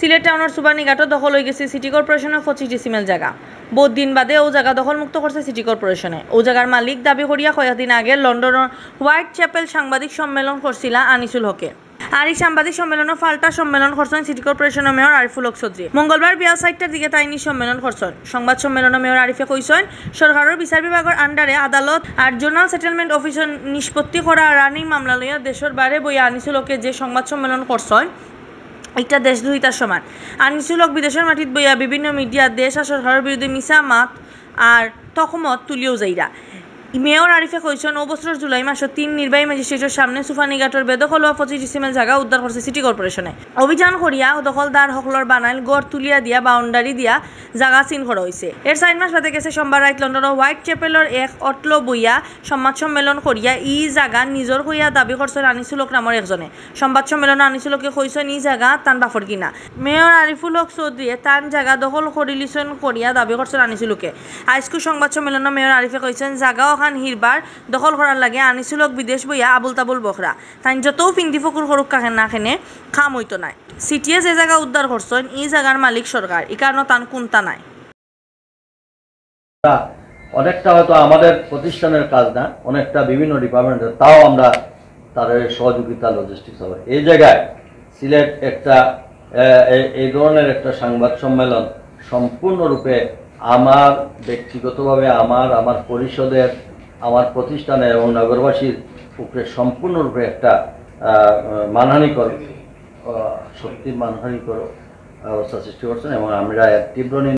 সিলেট টাউনের সুবানিঘাটও দখল হয়ে গেছে সিটি কর্পোরেশনের পঁচিশ ডিসিমেল জায়গা বহুত দিন বাদে ও জায়গা দখলমুক্ত করছে সিটি কর্পোরেশনে ও জায়গার মালিক দাবি করিয়া কয়েকদিন আগে লন্ডনের হোয়াইট চ্যাপেল সাংবাদিক সম্মেলন করছিল আনিসুল হকে আর এই সাংবাদিক সম্মেলন ফাল্টা সম্মেলন করছেন সিটি কর্পোরেশনের মেয়র আরিফুল হক চৌধুরী মঙ্গলবার বিয়াল সাইটটার দিকে তাইনি সম্মেলন করছেন সংবাদ সম্মেলনের মেয়র আরিফে কৈছেন সরকারের বিচার বিভাগের আন্ডারে আদালত আর জোনাল সেটেলমেন্ট অফিসের নিষ্পত্তি করা রানিং মামলা লইয়া দেশের বাইরে বইয়া আনিসুল হকে যে সংবাদ সম্মেলন করছেন একটা দেশ দুইটার সমান আনিসুলক বিদেশের মাটিত বইয়া বিভিন্ন মিডিয়া দেশ আসর সরকারের বিরুদ্ধে মিছা মাত আর তকমত তুলিও যাইরা মেয়র আরিফে কৈশন ও জুলাই মাসে তিন নির্বাহী ম্যাজিস্ট্রেটের সামনে নিগাটর বেদখল হওয়া পঁচিশ ডিসিমেল জায়গা উদ্ধার করছে সিটি কর্পোরেশনে অভিযান করিয়া দখলদার হকলর বানাইল গড় তুলিয়া দিয়া বাউন্ডারি দিয়া জায়গা সিন করা হয়েছে এর চার মাস বাদে গেছে সোমবার রাইত লন্ডনের হোয়াইট চ্যাপেলর এক অটল বইয়া সংবাদ সম্মেলন করিয়া ই জায়গা নিজর হইয়া দাবি করছে রানিসুলক নামৰ একজনে সংবাদ সম্মেলনে আনিসুলকে কৈছেন ই জায়গা তান বাফর কিনা মেয়র আরিফুল হক চৌধুরীয়ে তান জায়গা দখল করিলিছন করিয়া দাবি করছে রানিসুলকে হাইস্কুল সংবাদ সম্মেলনে মেয়র আরিফে কৈছেন জায়গা খান হিরবার দখল করার লাগে আনিছিল বিদেশ বইয়া আবুল তাবুল বখরা তাই যতও পিংদি ফকুর সরক্ষা না খেনে খাম হইত নাই সিটিএস এ জায়গা উদ্ধার করছে ই জায়গার মালিক সরকার ই কারণে তান কুন্তা নাই অনেকটা হয়তো আমাদের প্রতিষ্ঠানের কাজ না অনেকটা বিভিন্ন ডিপার্টমেন্টের তাও আমরা তাদের সহযোগিতা লজিস্টিক্স হবে এই জায়গায় সিলেট একটা এই ধরনের একটা সংবাদ সম্মেলন সম্পূর্ণরূপে আমার ব্যক্তিগতভাবে আমার আমার পরিষদের আমার প্রতিষ্ঠানে এবং নগরবাসীর উপরে সম্পূর্ণরূপে একটা মানহানিকর সত্যি মানহানিকর অবস্থা সৃষ্টি করছেন এবং আমরা এক তীব্র